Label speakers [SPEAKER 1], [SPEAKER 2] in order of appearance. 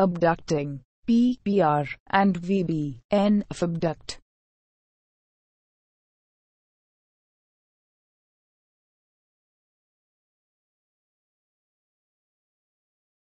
[SPEAKER 1] abducting, PPR, and VBN of abduct.